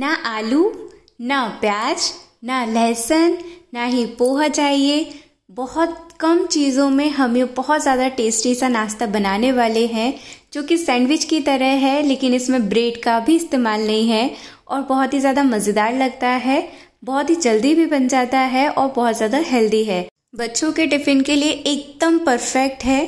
ना आलू ना प्याज ना लहसुन ना ही पोहा चाहिए बहुत कम चीज़ों में हमें बहुत ज़्यादा टेस्टी सा नाश्ता बनाने वाले हैं जो कि सैंडविच की तरह है लेकिन इसमें ब्रेड का भी इस्तेमाल नहीं है और बहुत ही ज़्यादा मज़ेदार लगता है बहुत ही जल्दी भी बन जाता है और बहुत ज़्यादा हेल्दी है बच्चों के टिफ़िन के लिए एकदम परफेक्ट है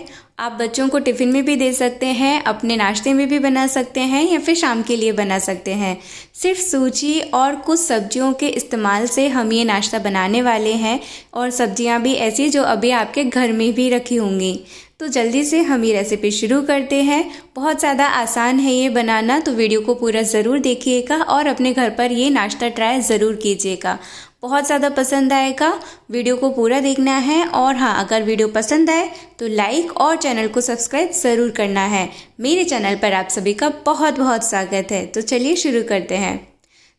आप बच्चों को टिफ़िन में भी दे सकते हैं अपने नाश्ते में भी बना सकते हैं या फिर शाम के लिए बना सकते हैं सिर्फ सूजी और कुछ सब्जियों के इस्तेमाल से हम ये नाश्ता बनाने वाले हैं और सब्जियां भी ऐसी जो अभी आपके घर में भी रखी होंगी तो जल्दी से हम ये रेसिपी शुरू करते हैं बहुत ज़्यादा आसान है ये बनाना तो वीडियो को पूरा ज़रूर देखिएगा और अपने घर पर ये नाश्ता ट्राई ज़रूर कीजिएगा बहुत ज़्यादा पसंद आएगा वीडियो को पूरा देखना है और हाँ अगर वीडियो पसंद आए तो लाइक और चैनल को सब्सक्राइब ज़रूर करना है मेरे चैनल पर आप सभी का बहुत बहुत स्वागत है तो चलिए शुरू करते हैं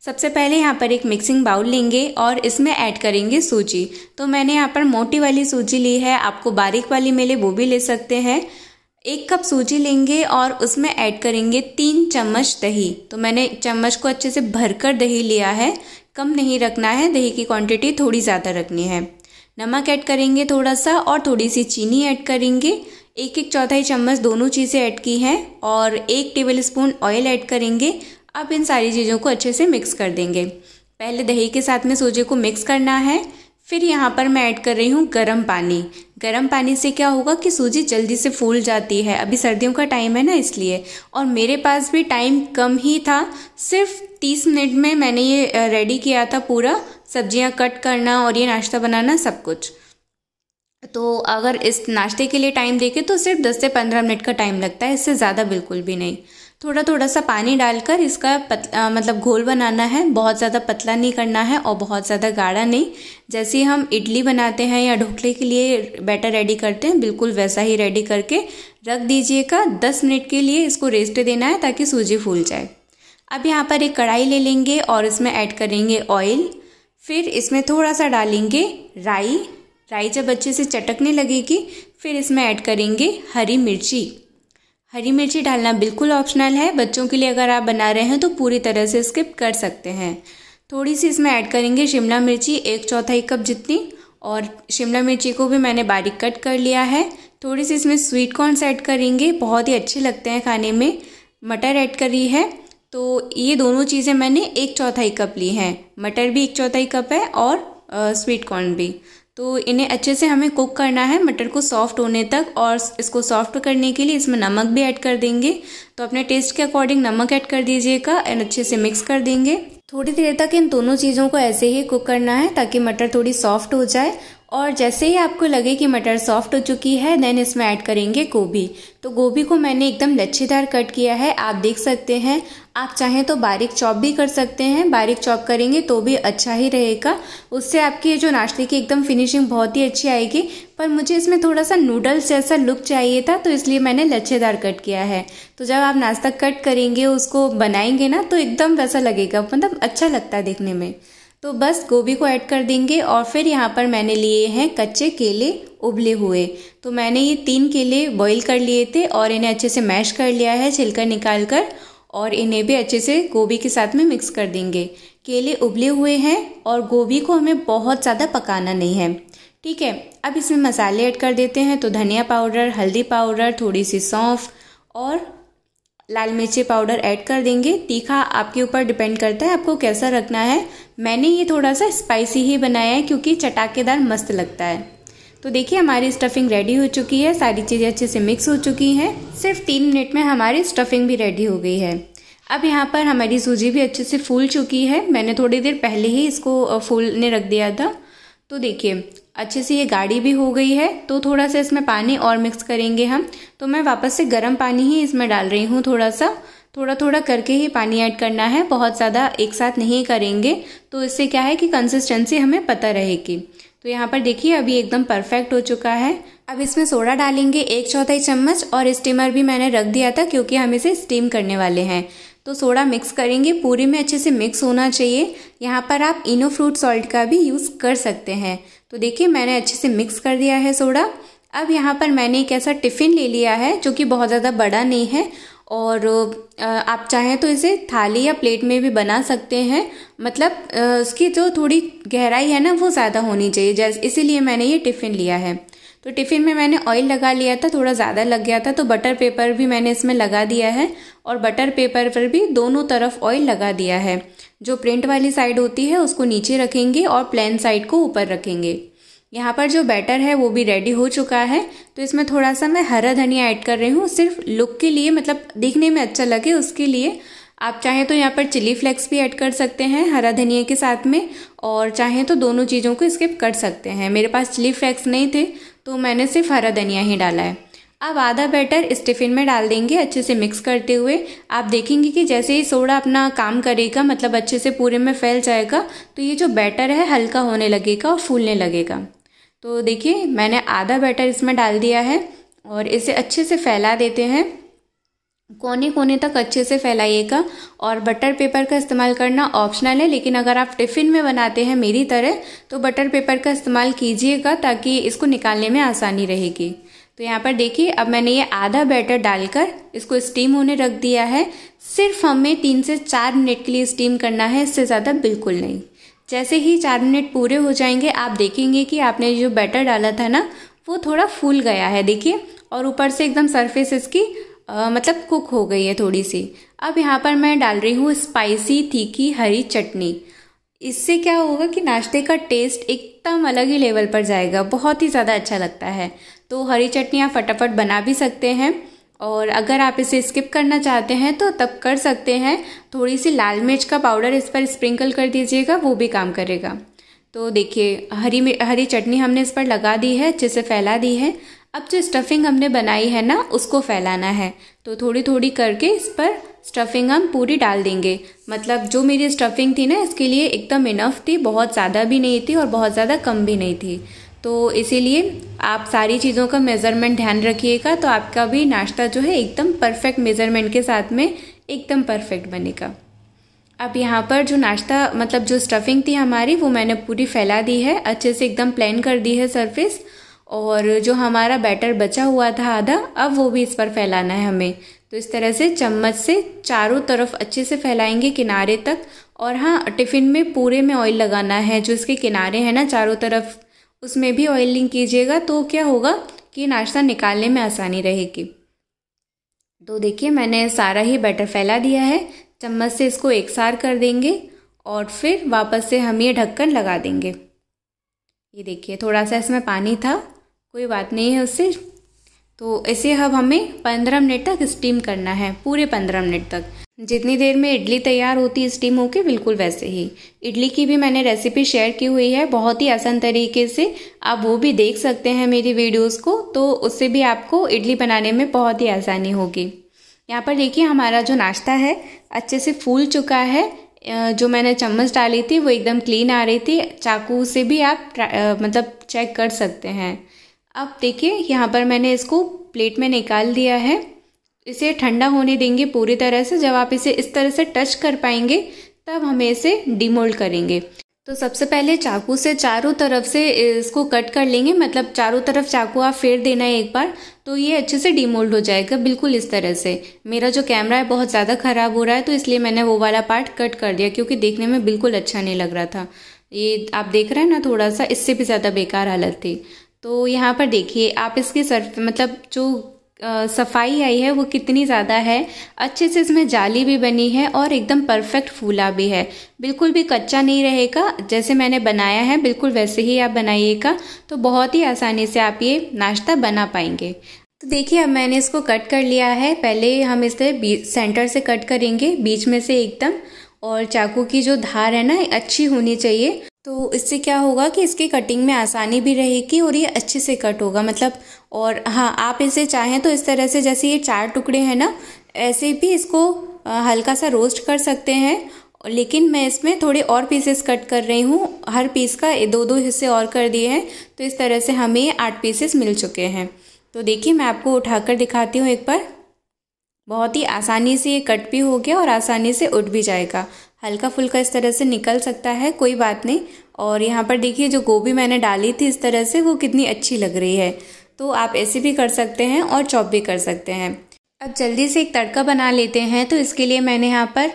सबसे पहले यहाँ पर एक मिक्सिंग बाउल लेंगे और इसमें ऐड करेंगे सूजी तो मैंने यहाँ पर मोटी वाली सूजी ली है आपको बारीक वाली मिले वो भी ले सकते हैं एक कप सूजी लेंगे और उसमें ऐड करेंगे तीन चम्मच दही तो मैंने चम्मच को अच्छे से भरकर दही लिया है कम नहीं रखना है दही की क्वांटिटी थोड़ी ज़्यादा रखनी है नमक ऐड करेंगे थोड़ा सा और थोड़ी सी चीनी ऐड करेंगे एक एक चौथाई चम्मच दोनों चीज़ें ऐड की हैं और एक टेबल स्पून ऑयल ऐड करेंगे अब इन सारी चीज़ों को अच्छे से मिक्स कर देंगे पहले दही के साथ में सूजी को मिक्स करना है फिर यहाँ पर मैं ऐड कर रही हूँ गर्म पानी गर्म पानी से क्या होगा कि सूजी जल्दी से फूल जाती है अभी सर्दियों का टाइम है ना इसलिए और मेरे पास भी टाइम कम ही था सिर्फ तीस मिनट में मैंने ये रेडी किया था पूरा सब्जियाँ कट करना और ये नाश्ता बनाना सब कुछ तो अगर इस नाश्ते के लिए टाइम देखें तो सिर्फ दस से पंद्रह मिनट का टाइम लगता है इससे ज़्यादा बिल्कुल भी नहीं थोड़ा थोड़ा सा पानी डालकर इसका पत, आ, मतलब घोल बनाना है बहुत ज़्यादा पतला नहीं करना है और बहुत ज़्यादा गाढ़ा नहीं जैसे हम इडली बनाते हैं या ढोकले के लिए बैटर रेडी करते हैं बिल्कुल वैसा ही रेडी करके रख दीजिएगा दस मिनट के लिए इसको रेस्ट देना है ताकि सूजी फूल जाए अब यहाँ पर एक कढ़ाई ले लेंगे और इसमें ऐड करेंगे ऑयल फिर इसमें थोड़ा सा डालेंगे राई राई जब अच्छे से चटकने लगेगी फिर इसमें ऐड करेंगे हरी मिर्ची हरी मिर्ची डालना बिल्कुल ऑप्शनल है बच्चों के लिए अगर आप बना रहे हैं तो पूरी तरह से स्किप कर सकते हैं थोड़ी सी इसमें ऐड करेंगे शिमला मिर्ची एक चौथाई कप जितनी और शिमला मिर्ची को भी मैंने बारीक कट कर लिया है थोड़ी सी इसमें स्वीट कॉर्नस ऐड करेंगे बहुत ही अच्छे लगते हैं खाने में मटर ऐड करी है तो ये दोनों चीज़ें मैंने एक चौथाई कप ली हैं मटर भी एक चौथाई कप है और स्वीट कॉर्न भी तो इन्हें अच्छे से हमें कुक करना है मटर को सॉफ्ट होने तक और इसको सॉफ्ट करने के लिए इसमें नमक भी ऐड कर देंगे तो अपने टेस्ट के अकॉर्डिंग नमक ऐड कर दीजिएगा एंड अच्छे से मिक्स कर देंगे थोड़ी देर तक इन दोनों चीज़ों को ऐसे ही कुक करना है ताकि मटर थोड़ी सॉफ्ट हो जाए और जैसे ही आपको लगे कि मटर सॉफ्ट हो चुकी है देन इसमें ऐड करेंगे गोभी तो गोभी को मैंने एकदम लच्छेदार कट किया है आप देख सकते हैं आप चाहें तो बारीक चॉप भी कर सकते हैं बारीक चॉप करेंगे तो भी अच्छा ही रहेगा उससे आपकी जो नाश्ते की एकदम फिनिशिंग बहुत ही अच्छी आएगी पर मुझे इसमें थोड़ा सा नूडल्स जैसा लुक चाहिए था तो इसलिए मैंने लच्छेदार कट किया है तो जब आप नाश्ता कट करेंगे उसको बनाएंगे ना तो एकदम वैसा लगेगा मतलब अच्छा लगता है देखने में तो बस गोभी को ऐड कर देंगे और फिर यहाँ पर मैंने लिए हैं कच्चे केले उबले हुए तो मैंने ये तीन केले बॉईल कर लिए थे और इन्हें अच्छे से मैश कर लिया है छिलकर निकाल कर और इन्हें भी अच्छे से गोभी के साथ में मिक्स कर देंगे केले उबले हुए हैं और गोभी को हमें बहुत ज़्यादा पकाना नहीं है ठीक है अब इसमें मसाले ऐड कर देते हैं तो धनिया पाउडर हल्दी पाउडर थोड़ी सी सौंफ और लाल मिर्ची पाउडर ऐड कर देंगे तीखा आपके ऊपर डिपेंड करता है आपको कैसा रखना है मैंने ये थोड़ा सा स्पाइसी ही बनाया है क्योंकि चटाकेदार मस्त लगता है तो देखिए हमारी स्टफिंग रेडी हो चुकी है सारी चीज़ें अच्छे से मिक्स हो चुकी हैं सिर्फ तीन मिनट में हमारी स्टफिंग भी रेडी हो गई है अब यहाँ पर हमारी सूजी भी अच्छे से फूल चुकी है मैंने थोड़ी देर पहले ही इसको फूलने रख दिया था तो देखिए अच्छे से ये गाढ़ी भी हो गई है तो थोड़ा सा इसमें पानी और मिक्स करेंगे हम तो मैं वापस से गर्म पानी ही इसमें डाल रही हूँ थोड़ा सा थोड़ा थोड़ा करके ही पानी ऐड करना है बहुत ज़्यादा एक साथ नहीं करेंगे तो इससे क्या है कि कंसिस्टेंसी हमें पता रहेगी तो यहाँ पर देखिए अभी एकदम परफेक्ट हो चुका है अब इसमें सोडा डालेंगे एक चौथाई चम्मच और स्टीमर भी मैंने रख दिया था क्योंकि हम इसे स्टीम करने वाले हैं तो सोडा मिक्स करेंगे पूरी में अच्छे से मिक्स होना चाहिए यहाँ पर आप इनो फ्रूट सॉल्ट का भी यूज़ कर सकते हैं तो देखिए मैंने अच्छे से मिक्स कर दिया है सोडा अब यहाँ पर मैंने एक ऐसा टिफ़िन ले लिया है जो कि बहुत ज़्यादा बड़ा नहीं है और आप चाहें तो इसे थाली या प्लेट में भी बना सकते हैं मतलब उसकी जो थोड़ी गहराई है ना वो ज़्यादा होनी चाहिए जैसे इसीलिए मैंने ये टिफ़िन लिया है तो टिफ़िन में मैंने ऑयल लगा लिया था थोड़ा ज़्यादा लग गया था तो बटर पेपर भी मैंने इसमें लगा दिया है और बटर पेपर पर भी दोनों तरफ ऑयल लगा दिया है जो प्रिंट वाली साइड होती है उसको नीचे रखेंगे और प्लेन साइड को ऊपर रखेंगे यहाँ पर जो बैटर है वो भी रेडी हो चुका है तो इसमें थोड़ा सा मैं हरा धनिया ऐड कर रही हूँ सिर्फ लुक के लिए मतलब दिखने में अच्छा लगे उसके लिए आप चाहें तो यहाँ पर चिली फ्लेक्स भी ऐड कर सकते हैं हरा धनिया के साथ में और चाहें तो दोनों चीज़ों को स्किप कर सकते हैं मेरे पास चिली फ्लेक्स नहीं थे तो मैंने सिर्फ हरा धनिया ही डाला है अब आधा बैटर इस टिफ़िन में डाल देंगे अच्छे से मिक्स करते हुए आप देखेंगे कि जैसे ही सोडा अपना काम करेगा मतलब अच्छे से पूरे में फैल जाएगा तो ये जो बैटर है हल्का होने लगेगा और फूलने लगेगा तो देखिए मैंने आधा बैटर इसमें डाल दिया है और इसे अच्छे से फैला देते हैं कोने कोने तक अच्छे से फैलाइएगा और बटर पेपर का इस्तेमाल करना ऑप्शनल है लेकिन अगर आप टिफ़िन में बनाते हैं मेरी तरह तो बटर पेपर का इस्तेमाल कीजिएगा ताकि इसको निकालने में आसानी रहेगी तो यहाँ पर देखिए अब मैंने ये आधा बैटर डालकर इसको स्टीम होने रख दिया है सिर्फ हमें तीन से चार मिनट के लिए स्टीम करना है इससे ज़्यादा बिल्कुल नहीं जैसे ही चार मिनट पूरे हो जाएंगे आप देखेंगे कि आपने जो बैटर डाला था ना वो थोड़ा फूल गया है देखिए और ऊपर से एकदम सरफेस इसकी आ, मतलब कुक हो गई है थोड़ी सी अब यहाँ पर मैं डाल रही हूँ स्पाइसी तीखी हरी चटनी इससे क्या होगा कि नाश्ते का टेस्ट एकदम अलग ही लेवल पर जाएगा बहुत ही ज़्यादा अच्छा लगता है तो हरी चटनी आप फटाफट बना भी सकते हैं और अगर आप इसे स्किप करना चाहते हैं तो तब कर सकते हैं थोड़ी सी लाल मिर्च का पाउडर इस पर स्प्रिंकल कर दीजिएगा वो भी काम करेगा तो देखिए हरी हरी चटनी हमने इस पर लगा दी है अच्छे से फैला दी है अब जो स्टफिंग हमने बनाई है ना उसको फैलाना है तो थोड़ी थोड़ी करके इस पर स्टफिंग हम पूरी डाल देंगे मतलब जो मेरी स्टफिंग थी ना इसके लिए एकदम इनफ थी बहुत ज़्यादा भी नहीं थी और बहुत ज़्यादा कम भी नहीं थी तो इसीलिए आप सारी चीज़ों का मेज़रमेंट ध्यान रखिएगा तो आपका भी नाश्ता जो है एकदम परफेक्ट मेज़रमेंट के साथ में एकदम परफेक्ट बनेगा अब यहाँ पर जो नाश्ता मतलब जो स्टफिंग थी हमारी वो मैंने पूरी फैला दी है अच्छे से एकदम प्लान कर दी है सरफेस और जो हमारा बैटर बचा हुआ था आधा अब वो भी इस पर फैलाना है हमें तो इस तरह से चम्मच से चारों तरफ अच्छे से फैलाएंगे किनारे तक और हाँ टिफ़िन में पूरे में ऑयल लगाना है जो इसके किनारे हैं ना चारों तरफ उसमें भी ऑयलिंग कीजिएगा तो क्या होगा कि नाश्ता निकालने में आसानी रहेगी तो देखिए मैंने सारा ही बैटर फैला दिया है चम्मच से इसको एक सार कर देंगे और फिर वापस से हम ये ढक्कन लगा देंगे ये देखिए थोड़ा सा इसमें पानी था कोई बात नहीं है उससे तो ऐसे अब हमें पंद्रह मिनट तक स्टीम करना है पूरे पंद्रह मिनट तक जितनी देर में इडली तैयार होती है स्टीम होके बिल्कुल वैसे ही इडली की भी मैंने रेसिपी शेयर की हुई है बहुत ही आसान तरीके से आप वो भी देख सकते हैं मेरी वीडियोस को तो उससे भी आपको इडली बनाने में बहुत ही आसानी होगी यहाँ पर देखिए हमारा जो नाश्ता है अच्छे से फूल चुका है जो मैंने चम्मच डाली थी वो एकदम क्लीन आ रही थी चाकू से भी आप मतलब चेक कर सकते हैं अब देखिए यहाँ पर मैंने इसको प्लेट में निकाल दिया है इसे ठंडा होने देंगे पूरी तरह से जब आप इसे इस तरह से टच कर पाएंगे तब हमें इसे डिमोल्ड करेंगे तो सबसे पहले चाकू से चारों तरफ से इसको कट कर लेंगे मतलब चारों तरफ चाकू आप फेर देना है एक बार तो ये अच्छे से डिमोल्ड हो जाएगा बिल्कुल इस तरह से मेरा जो कैमरा है बहुत ज़्यादा ख़राब हो रहा है तो इसलिए मैंने वो वाला पार्ट कट कर दिया क्योंकि देखने में बिल्कुल अच्छा नहीं लग रहा था ये आप देख रहे हैं ना थोड़ा सा इससे भी ज़्यादा बेकार हालत थी तो यहाँ पर देखिए आप इसकी सर्फ मतलब जो आ, सफाई आई है वो कितनी ज़्यादा है अच्छे से इसमें जाली भी बनी है और एकदम परफेक्ट फूला भी है बिल्कुल भी कच्चा नहीं रहेगा जैसे मैंने बनाया है बिल्कुल वैसे ही आप बनाइएगा तो बहुत ही आसानी से आप ये नाश्ता बना पाएंगे तो देखिए अब मैंने इसको कट कर लिया है पहले हम इसे सेंटर से कट करेंगे बीच में से एकदम और चाकू की जो धार है ना अच्छी होनी चाहिए तो इससे क्या होगा कि इसकी कटिंग में आसानी भी रहेगी और ये अच्छे से कट होगा मतलब और हाँ आप इसे चाहें तो इस तरह से जैसे ये चार टुकड़े हैं ना ऐसे भी इसको हल्का सा रोस्ट कर सकते हैं लेकिन मैं इसमें थोड़े और पीसेस कट कर रही हूँ हर पीस का दो दो हिस्से और कर दिए हैं तो इस तरह से हमें आठ पीसेस मिल चुके हैं तो देखिए मैं आपको उठाकर दिखाती हूँ एक बार बहुत ही आसानी से ये कट भी हो गया और आसानी से उठ भी जाएगा हल्का फुल्का इस तरह से निकल सकता है कोई बात नहीं और यहाँ पर देखिए जो गोभी मैंने डाली थी इस तरह से वो कितनी अच्छी लग रही है तो आप ऐसे भी कर सकते हैं और चॉप भी कर सकते हैं अब जल्दी से एक तड़का बना लेते हैं तो इसके लिए मैंने यहाँ पर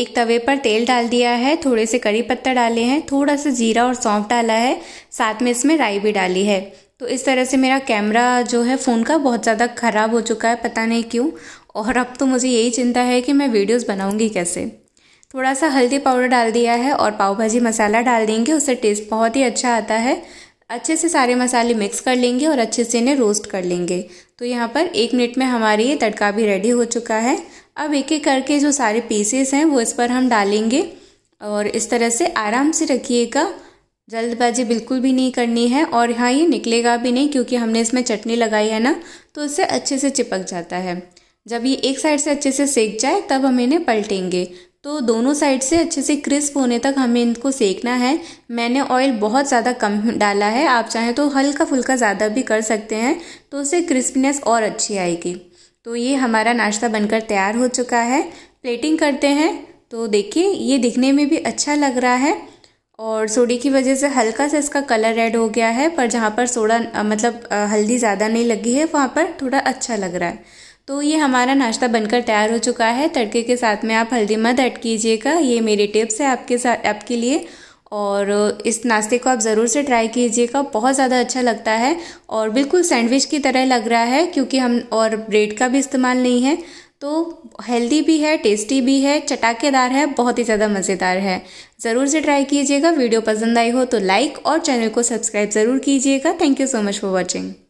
एक तवे पर तेल डाल दिया है थोड़े से करी पत्ता डाले हैं थोड़ा सा जीरा और सौंफ डाला है साथ में इसमें राई भी डाली है तो इस तरह से मेरा कैमरा जो है फ़ोन का बहुत ज़्यादा ख़राब हो चुका है पता नहीं क्यों और अब तो मुझे यही चिंता है कि मैं वीडियोस बनाऊंगी कैसे थोड़ा सा हल्दी पाउडर डाल दिया है और पाव भाजी मसाला डाल देंगे उससे टेस्ट बहुत ही अच्छा आता है अच्छे से सारे मसाले मिक्स कर लेंगे और अच्छे से इन्हें रोस्ट कर लेंगे तो यहाँ पर एक मिनट में हमारी ये तड़का भी रेडी हो चुका है अब एक एक करके जो सारे पीसेस हैं वो इस पर हम डालेंगे और इस तरह से आराम से रखिएगा जल्दबाजी बिल्कुल भी नहीं करनी है और हाँ ये निकलेगा भी नहीं क्योंकि हमने इसमें चटनी लगाई है ना तो इससे अच्छे से चिपक जाता है जब ये एक साइड से अच्छे से सेक जाए तब हम इन्हें पलटेंगे तो दोनों साइड से अच्छे से क्रिस्प होने तक हमें इनको सेकना है मैंने ऑयल बहुत ज़्यादा कम डाला है आप चाहें तो हल्का फुल्का ज़्यादा भी कर सकते हैं तो उससे क्रिस्पनेस और अच्छी आएगी तो ये हमारा नाश्ता बनकर तैयार हो चुका है प्लेटिंग करते हैं तो देखिए ये दिखने में भी अच्छा लग रहा है और सोडे की वजह से हल्का सा इसका कलर रेड हो गया है पर जहाँ पर सोडा मतलब हल्दी ज़्यादा नहीं लगी है वहाँ पर थोड़ा अच्छा लग रहा है तो ये हमारा नाश्ता बनकर तैयार हो चुका है तड़के के साथ में आप हल्दी मत ऐड कीजिएगा ये मेरे टिप्स है आपके साथ आपके लिए और इस नाश्ते को आप ज़रूर से ट्राई कीजिएगा बहुत ज़्यादा अच्छा लगता है और बिल्कुल सैंडविच की तरह लग रहा है क्योंकि हम और ब्रेड का भी इस्तेमाल नहीं है तो हेल्दी भी है टेस्टी भी है चटाकेदार है बहुत ही ज़्यादा मज़ेदार है ज़रूर से ट्राई कीजिएगा वीडियो पसंद आई हो तो लाइक और चैनल को सब्सक्राइब ज़रूर कीजिएगा thank you so much for watching